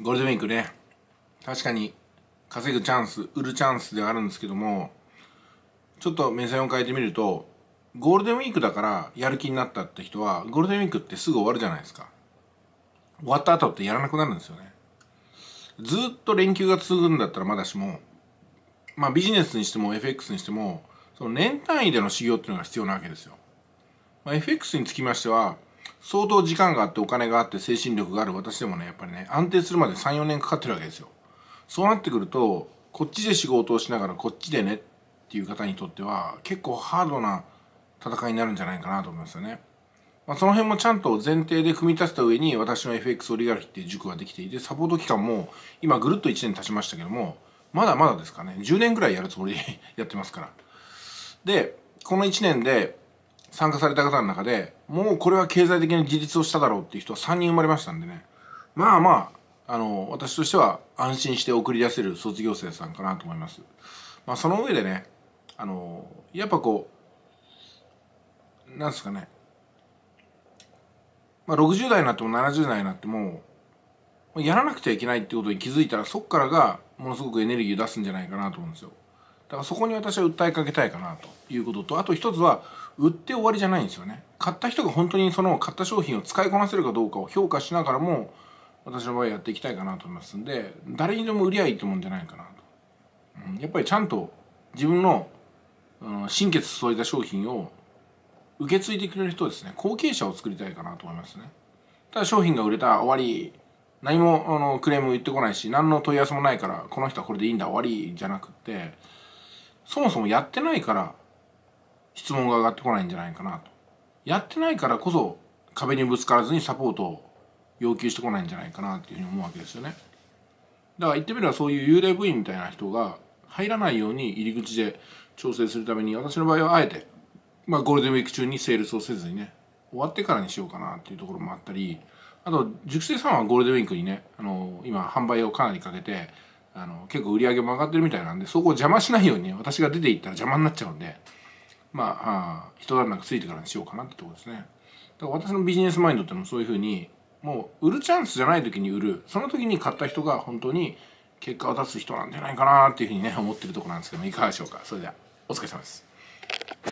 ゴールデンウィークね確かに稼ぐチャンス売るチャンスではあるんですけどもちょっと目線を変えてみるとゴールデンウィークだからやる気になったって人はゴールデンウィークってすぐ終わるじゃないですか終わった後ってやらなくなるんですよねずっと連休が続くんだったらまだしもまあビジネスにしても FX にしてもその年単位での修行っていうのが必要なわけですよ、まあ、FX につきましては相当時間があってお金があって精神力がある私でもねやっぱりね安定するまで34年かかってるわけですよそうなってくるとこっちで仕事をしながらこっちでねっていう方にとっては結構ハードな戦いになるんじゃないかなと思いますよね、まあ、その辺もちゃんと前提で組み立てた上に私の FX オリガルヒっていう塾ができていてサポート期間も今ぐるっと1年経ちましたけどもまだまだですかね10年ぐらいやるつもりでやってますからでこの1年で参加された方の中でもうこれは経済的な自立をしただろうっていう人は3人生まれましたんでねまあまああの私としては安心して送り出せる卒業生さんかなと思います。まあ、その上でねあのやっぱこうなんですかね、まあ、60代になっても70代になってもやらなくちゃいけないってことに気づいたらそっからがものすごくエネルギーを出すんじゃないかなと思うんですよ。だからそこに私は訴えかけたいかなということとあと一つは売って終わりじゃないんですよね買った人が本当にその買った商品を使いこなせるかどうかを評価しながらも私の場合やっていきたいかなと思いますんで誰にでも売りゃいいってもんじゃないかなと、うん、やっぱりちゃんと自分の、うん、心血注いだ商品を受け継いでくれる人ですね後継者を作りたいかなと思いますねただ商品が売れた終わり何もあのクレーム言ってこないし何の問い合わせもないからこの人はこれでいいんだ終わりじゃなくってそもそもやってないから質問が上がってこないんじゃないかなとやってないからこそ壁にぶつからずにサポートを要求してこないんじゃないかなっていうふうに思うわけですよねだから言ってみればそういう幽霊部員みたいな人が入らないように入り口で調整するために私の場合はあえて、まあ、ゴールデンウィーク中にセールスをせずにね終わってからにしようかなっていうところもあったりあと熟成さんはゴールデンウィークにねあの今販売をかなりかけてあの結構売り上げも上がってるみたいなんでそこを邪魔しないように私が出ていったら邪魔になっちゃうんでまあ一段落ついてからにしようかなってとこですねだから私のビジネスマインドってのもそういうふうにもう売るチャンスじゃない時に売るその時に買った人が本当に結果を出す人なんじゃないかなっていうふうにね思ってるとこなんですけどもいかがでしょうかそれではお疲れ様です